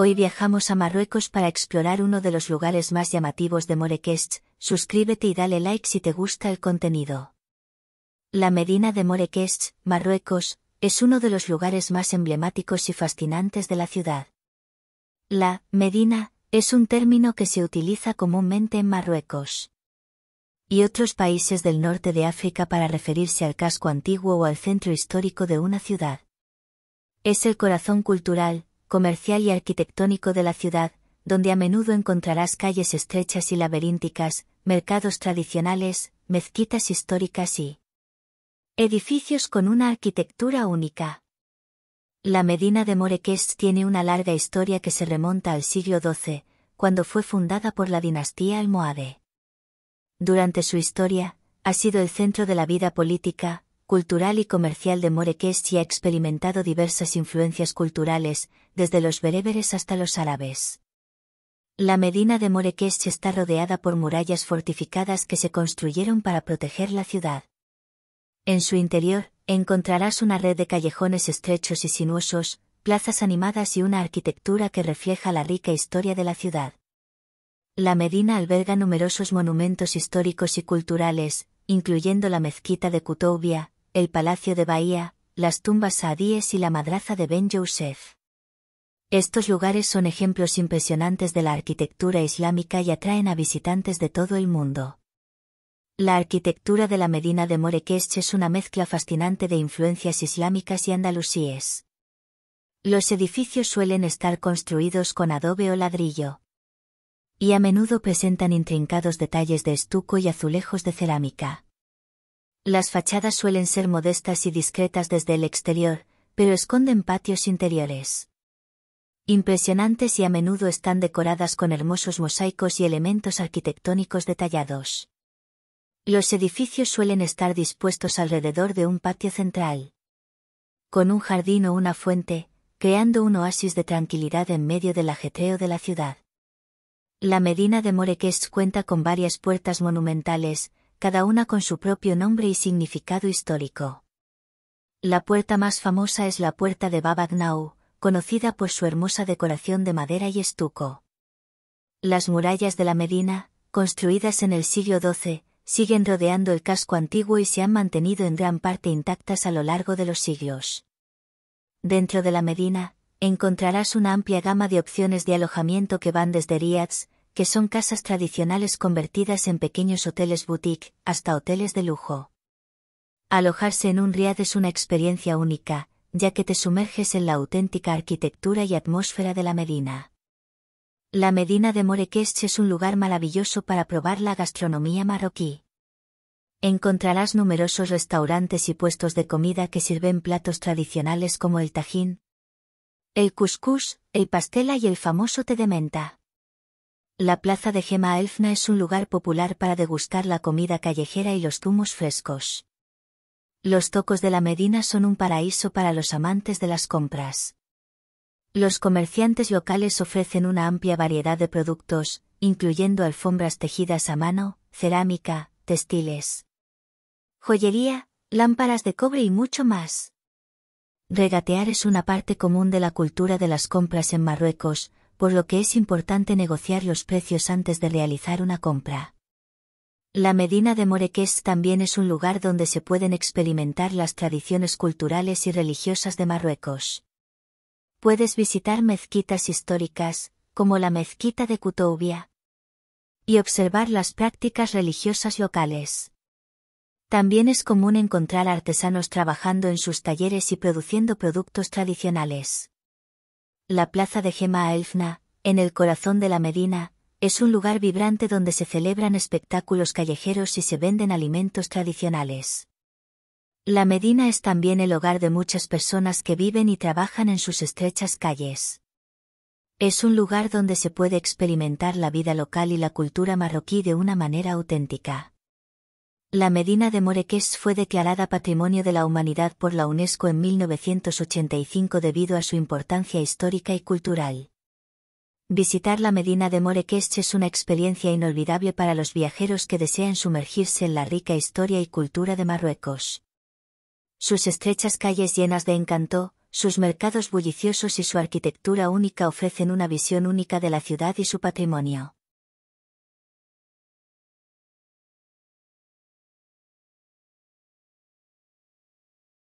Hoy viajamos a Marruecos para explorar uno de los lugares más llamativos de morequest Suscríbete y dale like si te gusta el contenido. La Medina de morequest Marruecos, es uno de los lugares más emblemáticos y fascinantes de la ciudad. La Medina es un término que se utiliza comúnmente en Marruecos y otros países del norte de África para referirse al casco antiguo o al centro histórico de una ciudad. Es el corazón cultural, comercial y arquitectónico de la ciudad, donde a menudo encontrarás calles estrechas y laberínticas, mercados tradicionales, mezquitas históricas y edificios con una arquitectura única. La Medina de Morequés tiene una larga historia que se remonta al siglo XII, cuando fue fundada por la dinastía almohade. Durante su historia, ha sido el centro de la vida política, cultural y comercial de Morequesti ha experimentado diversas influencias culturales, desde los bereberes hasta los árabes. La Medina de Morekeschi está rodeada por murallas fortificadas que se construyeron para proteger la ciudad. En su interior, encontrarás una red de callejones estrechos y sinuosos, plazas animadas y una arquitectura que refleja la rica historia de la ciudad. La Medina alberga numerosos monumentos históricos y culturales, incluyendo la mezquita de Kutubia, el Palacio de Bahía, las tumbas saadíes y la madraza de Ben Youssef. Estos lugares son ejemplos impresionantes de la arquitectura islámica y atraen a visitantes de todo el mundo. La arquitectura de la Medina de Morekesh es una mezcla fascinante de influencias islámicas y andalusíes. Los edificios suelen estar construidos con adobe o ladrillo. Y a menudo presentan intrincados detalles de estuco y azulejos de cerámica. Las fachadas suelen ser modestas y discretas desde el exterior, pero esconden patios interiores. Impresionantes y a menudo están decoradas con hermosos mosaicos y elementos arquitectónicos detallados. Los edificios suelen estar dispuestos alrededor de un patio central. Con un jardín o una fuente, creando un oasis de tranquilidad en medio del ajetreo de la ciudad. La Medina de Morequés cuenta con varias puertas monumentales, cada una con su propio nombre y significado histórico. La puerta más famosa es la puerta de Babagnau, conocida por su hermosa decoración de madera y estuco. Las murallas de la Medina, construidas en el siglo XII, siguen rodeando el casco antiguo y se han mantenido en gran parte intactas a lo largo de los siglos. Dentro de la Medina, encontrarás una amplia gama de opciones de alojamiento que van desde riads, que son casas tradicionales convertidas en pequeños hoteles boutique, hasta hoteles de lujo. Alojarse en un riad es una experiencia única, ya que te sumerges en la auténtica arquitectura y atmósfera de la Medina. La Medina de Morekesh es un lugar maravilloso para probar la gastronomía marroquí. Encontrarás numerosos restaurantes y puestos de comida que sirven platos tradicionales como el tajín, el couscous, el pastela y el famoso té de menta. La plaza de Gema Elfna es un lugar popular para degustar la comida callejera y los zumos frescos. Los tocos de la Medina son un paraíso para los amantes de las compras. Los comerciantes locales ofrecen una amplia variedad de productos, incluyendo alfombras tejidas a mano, cerámica, textiles, joyería, lámparas de cobre y mucho más. Regatear es una parte común de la cultura de las compras en Marruecos, por lo que es importante negociar los precios antes de realizar una compra. La Medina de Moreques también es un lugar donde se pueden experimentar las tradiciones culturales y religiosas de Marruecos. Puedes visitar mezquitas históricas, como la mezquita de Kutubia, y observar las prácticas religiosas locales. También es común encontrar artesanos trabajando en sus talleres y produciendo productos tradicionales. La plaza de Gema Elfna, en el corazón de la Medina, es un lugar vibrante donde se celebran espectáculos callejeros y se venden alimentos tradicionales. La Medina es también el hogar de muchas personas que viven y trabajan en sus estrechas calles. Es un lugar donde se puede experimentar la vida local y la cultura marroquí de una manera auténtica. La Medina de Morequés fue declarada Patrimonio de la Humanidad por la UNESCO en 1985 debido a su importancia histórica y cultural. Visitar la Medina de Moreques es una experiencia inolvidable para los viajeros que desean sumergirse en la rica historia y cultura de Marruecos. Sus estrechas calles llenas de encanto, sus mercados bulliciosos y su arquitectura única ofrecen una visión única de la ciudad y su patrimonio.